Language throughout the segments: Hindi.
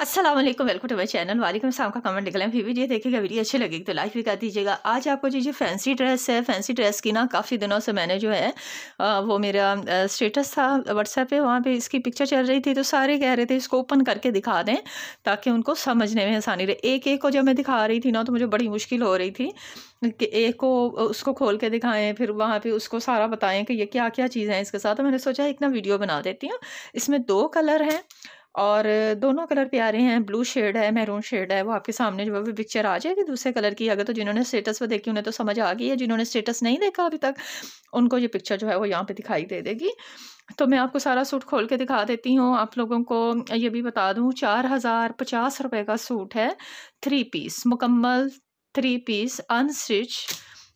Aslam welcome to my channel वालेकुम साहब का कमेंट निकला फिर वीडियो देखिएगा वीडियो अच्छी लगेगी तो लाइक भी कर दीजिएगा आज आपको जो ये फैंसी ड्रेस है फैंसी ड्रेस की ना काफ़ी दिनों से मैंने जो है आ, वो मेरा स्टेटस था व्हाट्सएप पे वहाँ पे इसकी पिक्चर चल रही थी तो सारे कह रहे थे इसको ओपन करके दिखा दें ताकि उनको समझने में आसानी रहे एक एक को जब मैं दिखा रही थी ना तो मुझे बड़ी मुश्किल हो रही थी कि एक को उसको खोल के दिखाएं फिर वहाँ पे उसको सारा बताएं कि ये क्या क्या चीज़ें हैं इसके साथ तो मैंने सोचा एक ना वीडियो बना देती हूँ इसमें दो कलर हैं और दोनों कलर प्यारे हैं ब्लू शेड है मैरून शेड है वो आपके सामने जो है पिक्चर आ जाएगी दूसरे कलर की अगर तो जिन्होंने स्टेटस पर देखी उन्हें तो समझ आ गई है जिन्होंने स्टेटस नहीं देखा अभी तक उनको ये पिक्चर जो है वो यहाँ पे दिखाई दे देगी तो मैं आपको सारा सूट खोल के दिखा देती हूँ आप लोगों को ये भी बता दूँ चार हज़ार पचास रुपये का सूट है थ्री पीस मुकम्मल थ्री पीस अनस्टिच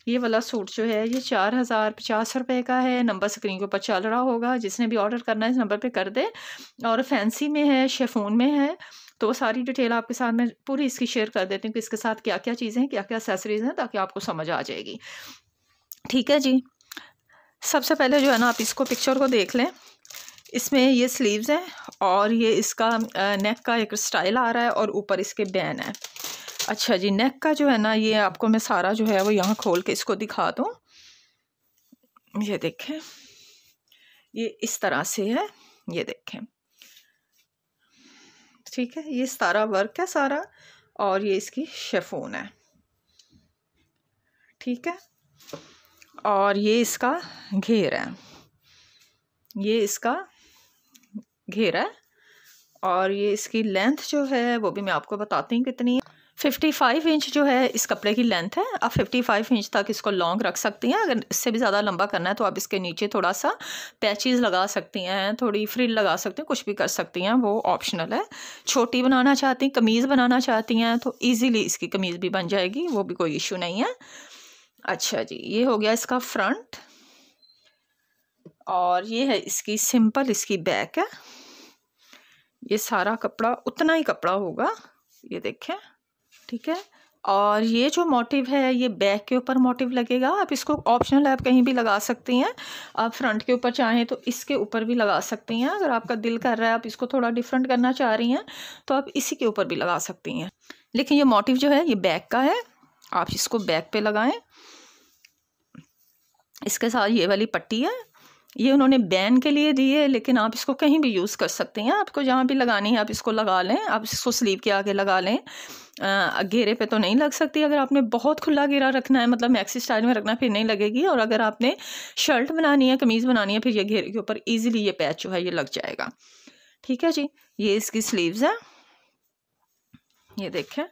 ये वाला सूट जो है ये चार हज़ार पचास रुपये का है नंबर स्क्रीन के ऊपर चल रहा होगा जिसने भी ऑर्डर करना है इस नंबर पे कर दे और फैंसी में है शेफोन में है तो सारी डिटेल आपके साथ मैं पूरी इसकी शेयर कर देती हूँ कि इसके साथ क्या क्या चीज़ें हैं क्या क्या एक्सेसरीज हैं ताकि आपको समझ आ जाएगी ठीक है जी सबसे पहले जो है ना आप इसको पिक्चर को देख लें इसमें ये स्लीव्स हैं और ये इसका नेक का एक स्टाइल आ रहा है और ऊपर इसके बैन है अच्छा जी नेक का जो है ना ये आपको मैं सारा जो है वो यहाँ खोल के इसको दिखा दूँ ये देखें ये इस तरह से है ये देखें ठीक है ये सारा वर्क है सारा और ये इसकी शेफोन है ठीक है और ये इसका घेर है ये इसका घेर है और ये इसकी लेंथ जो है वो भी मैं आपको बताती हूँ कितनी है 55 इंच जो है इस कपड़े की लेंथ है आप 55 इंच तक इसको लॉन्ग रख सकती हैं अगर इससे भी ज़्यादा लंबा करना है तो आप इसके नीचे थोड़ा सा पैचेज़ लगा सकती हैं थोड़ी फ्रिल लगा सकती हैं कुछ भी कर सकती हैं वो ऑप्शनल है छोटी बनाना चाहती हैं कमीज़ बनाना चाहती हैं तो ईजीली इसकी कमीज़ भी बन जाएगी वो भी कोई इशू नहीं है अच्छा जी ये हो गया इसका फ्रंट और ये है इसकी सिंपल इसकी बैक है ये सारा कपड़ा उतना ही कपड़ा होगा ये देखें ठीक है और ये जो मोटिव है ये बैक के ऊपर मोटिव लगेगा आप इसको ऑप्शनल आप कहीं भी लगा सकती हैं आप फ्रंट के ऊपर चाहें तो इसके ऊपर भी लगा सकती हैं अगर आपका दिल कर रहा है आप इसको थोड़ा डिफरेंट करना चाह रही हैं तो आप इसी के ऊपर भी लगा सकती हैं लेकिन ये मोटिव जो है ये बैक का है आप इसको बैक पर लगाएं इसके साथ ये वाली पट्टी है ये उन्होंने बैन के लिए दी है लेकिन आप इसको कहीं भी यूज़ कर सकते हैं आपको जहाँ भी लगानी है आप इसको लगा लें आप इसको स्लीव के आगे लगा लें घेरे पे तो नहीं लग सकती अगर आपने बहुत खुला घेरा रखना है मतलब मैक्सी स्टाइल में रखना फिर नहीं लगेगी और अगर आपने शर्ट बनानी है कमीज़ बनानी है फिर ये घेरे के ऊपर ईजिली ये पैच जो है ये लग जाएगा ठीक है जी ये इसकी स्लीव्स है ये देखें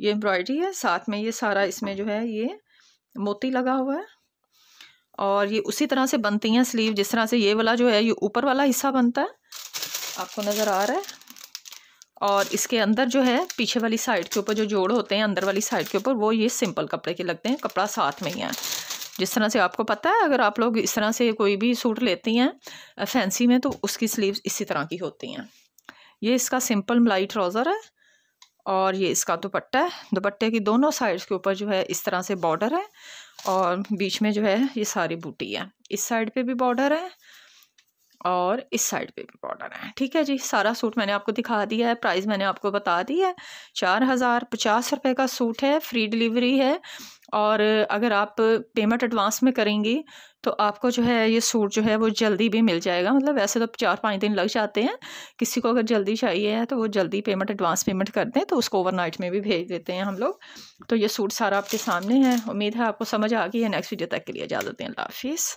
ये एम्ब्रॉयडरी है साथ में ये सारा इसमें जो है ये मोती लगा हुआ है और ये उसी तरह से बनती हैं स्लीव जिस तरह से ये वाला जो है ये ऊपर वाला हिस्सा बनता है आपको नज़र आ रहा है और इसके अंदर जो है पीछे वाली साइड के ऊपर जो जोड़ होते हैं अंदर वाली साइड के ऊपर वो ये सिंपल कपड़े के लगते हैं कपड़ा साथ में ही है जिस तरह से आपको पता है अगर आप लोग इस तरह से कोई भी सूट लेती हैं फैंसी में तो उसकी स्लीव इसी तरह की होती हैं ये इसका सिंपल मलाई ट्राउज़र है और ये इसका दुपट्टा है दुपट्टे की दोनों साइड्स के ऊपर जो है इस तरह से बॉर्डर है और बीच में जो है ये सारी बूटी है इस साइड पे भी बॉर्डर है और इस साइड पे भी बॉर्डर है ठीक है जी सारा सूट मैंने आपको दिखा दिया है प्राइस मैंने आपको बता दी है चार हज़ार पचास रुपये का सूट है फ्री डिलीवरी है और अगर आप पेमेंट एडवांस में करेंगी तो आपको जो है ये सूट जो है वो जल्दी भी मिल जाएगा मतलब वैसे तो चार पाँच दिन लग जाते हैं किसी को अगर जल्दी चाहिए है तो वो जल्दी पेमेंट एडवांस पेमेंट कर दें तो उसको ओवरनाइट में भी भेज देते हैं हम लोग तो ये सूट सारा आपके सामने है उम्मीद है आपको समझ आ गई है नेक्स्ट वीडियो तक के लिए इजाज़त दें अल्लाह हाफिज़